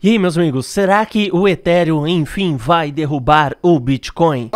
E aí, meus amigos, será que o Ethereum enfim vai derrubar o Bitcoin?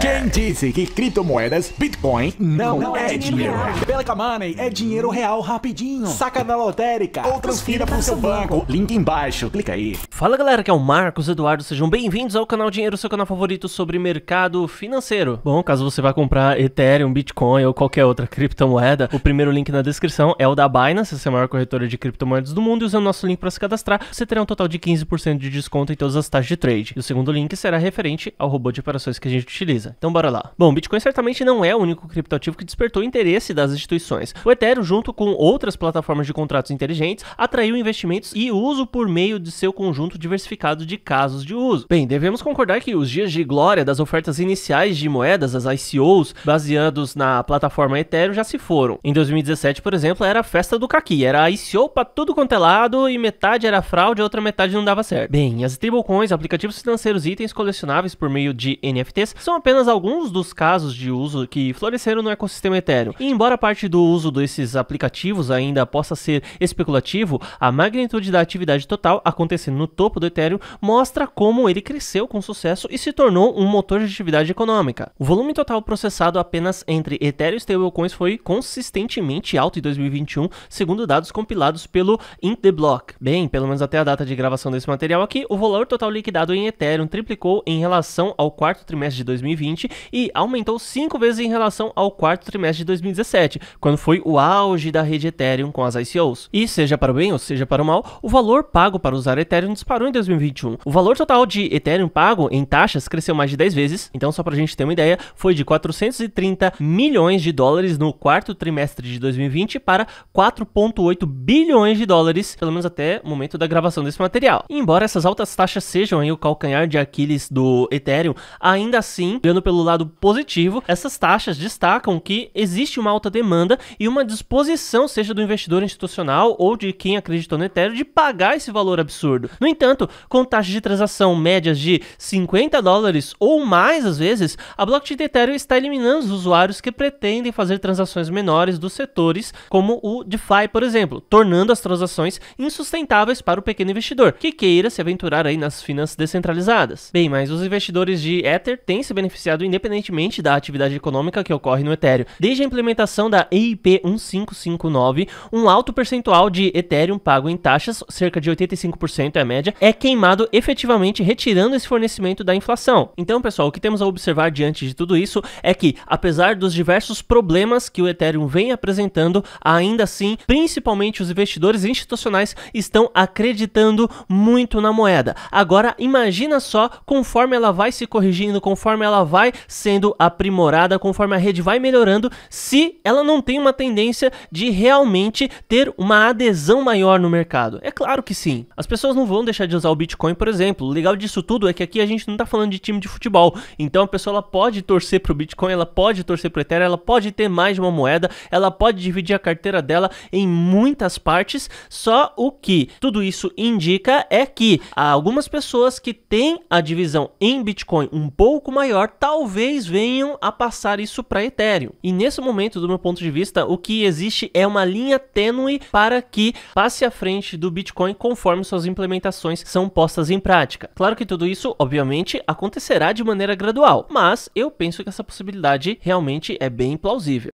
Quem disse que criptomoedas, Bitcoin, não, não é, é dinheiro? dinheiro. Pelica Money é dinheiro real rapidinho. Saca da lotérica ou transfira para o seu banco. banco. Link embaixo, clica aí. Fala galera, que é o Marcos Eduardo. Sejam bem-vindos ao canal Dinheiro, seu canal favorito sobre mercado financeiro. Bom, caso você vá comprar Ethereum, Bitcoin ou qualquer outra criptomoeda, o primeiro link na descrição é o da Binance, essa é a maior corretora de criptomoedas do mundo. E usando o nosso link para se cadastrar, você terá um total de 15% de desconto em todas as taxas de trade. E o segundo link será referente ao robô de operações que a gente utiliza. Então bora lá. Bom, Bitcoin certamente não é o único criptoativo que despertou interesse das instituições. O Ethereum, junto com outras plataformas de contratos inteligentes, atraiu investimentos e uso por meio de seu conjunto diversificado de casos de uso. Bem, devemos concordar que os dias de glória das ofertas iniciais de moedas, as ICOs, baseados na plataforma Ethereum, já se foram. Em 2017, por exemplo, era a festa do caqui, era ICO pra tudo quanto é lado e metade era fraude, a outra metade não dava certo. Bem, as stablecoins, aplicativos financeiros, itens colecionáveis por meio de de NFTs são apenas alguns dos casos de uso que floresceram no ecossistema Ethereum. E embora parte do uso desses aplicativos ainda possa ser especulativo, a magnitude da atividade total acontecendo no topo do Ethereum mostra como ele cresceu com sucesso e se tornou um motor de atividade econômica. O volume total processado apenas entre Ethereum e stablecoins foi consistentemente alto em 2021, segundo dados compilados pelo Int the Block. Bem, pelo menos até a data de gravação desse material aqui, o valor total liquidado em Ethereum triplicou em relação ao quarto trimestre de 2020 e aumentou cinco vezes em relação ao quarto trimestre de 2017, quando foi o auge da rede Ethereum com as ICOs. E seja para o bem ou seja para o mal, o valor pago para usar Ethereum disparou em 2021. O valor total de Ethereum pago em taxas cresceu mais de 10 vezes, então só para a gente ter uma ideia, foi de 430 milhões de dólares no quarto trimestre de 2020 para 4.8 bilhões de dólares, pelo menos até o momento da gravação desse material. embora essas altas taxas sejam aí o calcanhar de Aquiles do Ethereum, Ainda assim, olhando pelo lado positivo, essas taxas destacam que existe uma alta demanda e uma disposição, seja do investidor institucional ou de quem acreditou no Ethereum, de pagar esse valor absurdo. No entanto, com taxas de transação médias de 50 dólares ou mais às vezes, a blockchain de Ethereum está eliminando os usuários que pretendem fazer transações menores dos setores, como o DeFi, por exemplo, tornando as transações insustentáveis para o pequeno investidor que queira se aventurar aí nas finanças descentralizadas. Bem, mas os investidores de de Ether tem se beneficiado independentemente da atividade econômica que ocorre no Ethereum. Desde a implementação da EIP 1559, um alto percentual de Ethereum pago em taxas, cerca de 85% é a média, é queimado efetivamente retirando esse fornecimento da inflação. Então, pessoal, o que temos a observar diante de tudo isso é que, apesar dos diversos problemas que o Ethereum vem apresentando, ainda assim, principalmente os investidores institucionais estão acreditando muito na moeda. Agora, imagina só conforme ela vai se corrigindo conforme ela vai sendo aprimorada, conforme a rede vai melhorando, se ela não tem uma tendência de realmente ter uma adesão maior no mercado. É claro que sim. As pessoas não vão deixar de usar o Bitcoin, por exemplo. O legal disso tudo é que aqui a gente não está falando de time de futebol. Então a pessoa ela pode torcer para o Bitcoin, ela pode torcer para o Ethereum, ela pode ter mais de uma moeda, ela pode dividir a carteira dela em muitas partes. Só o que tudo isso indica é que há algumas pessoas que têm a divisão em Bitcoin Bitcoin um pouco maior, talvez venham a passar isso para Ethereum. E nesse momento, do meu ponto de vista, o que existe é uma linha tênue para que passe à frente do Bitcoin conforme suas implementações são postas em prática. Claro que tudo isso, obviamente, acontecerá de maneira gradual, mas eu penso que essa possibilidade realmente é bem plausível.